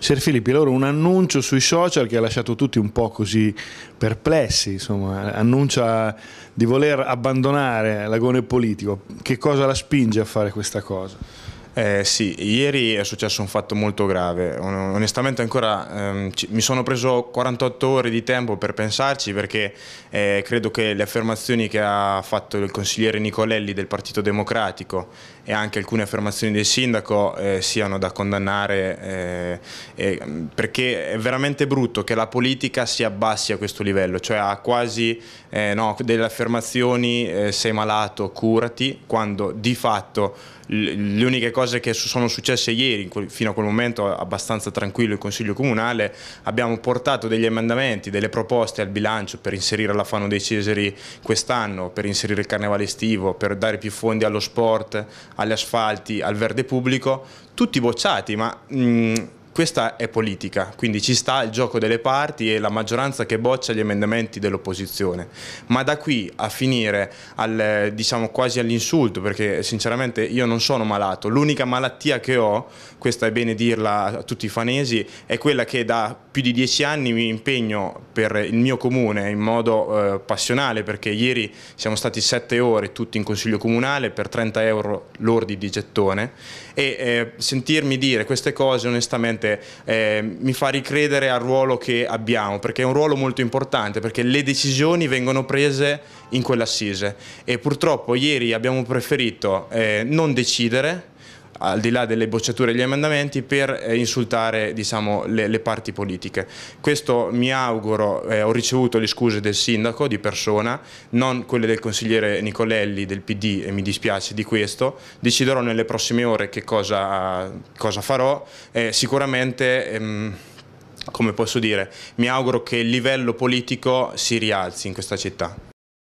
Ser Filippi, loro un annuncio sui social che ha lasciato tutti un po' così perplessi, insomma, annuncia di voler abbandonare l'agone politico. Che cosa la spinge a fare questa cosa? Eh, sì, ieri è successo un fatto molto grave. Onestamente ancora ehm, mi sono preso 48 ore di tempo per pensarci perché eh, credo che le affermazioni che ha fatto il consigliere Nicolelli del Partito Democratico e anche alcune affermazioni del sindaco eh, siano da condannare eh, perché è veramente brutto che la politica si abbassi a questo livello, cioè a quasi eh, no, delle affermazioni eh, sei malato, curati, quando di fatto le uniche cose cose che sono successe ieri, fino a quel momento abbastanza tranquillo il Consiglio Comunale, abbiamo portato degli emendamenti, delle proposte al bilancio per inserire la Fano dei Cesari quest'anno, per inserire il carnevale estivo, per dare più fondi allo sport, agli asfalti, al verde pubblico, tutti bocciati, ma... Mh, questa è politica, quindi ci sta il gioco delle parti e la maggioranza che boccia gli emendamenti dell'opposizione, ma da qui a finire al, diciamo quasi all'insulto, perché sinceramente io non sono malato, l'unica malattia che ho, questa è bene dirla a tutti i fanesi, è quella che da più di dieci anni mi impegno per il mio comune in modo eh, passionale, perché ieri siamo stati sette ore tutti in consiglio comunale per 30 euro lordi di gettone e eh, sentirmi dire queste cose onestamente importante, eh, mi fa ricredere al ruolo che abbiamo, perché è un ruolo molto importante, perché le decisioni vengono prese in quell'assise e purtroppo ieri abbiamo preferito eh, non decidere al di là delle bocciature e degli emendamenti, per eh, insultare diciamo, le, le, parti politiche. Questo mi auguro, eh, ho ricevuto le scuse del sindaco di persona, non quelle del consigliere Nicolelli del PD e mi dispiace di questo, deciderò nelle prossime ore che cosa, cosa farò, eh, sicuramente... Ehm, come posso dire, mi auguro che il livello politico si rialzi in questa città.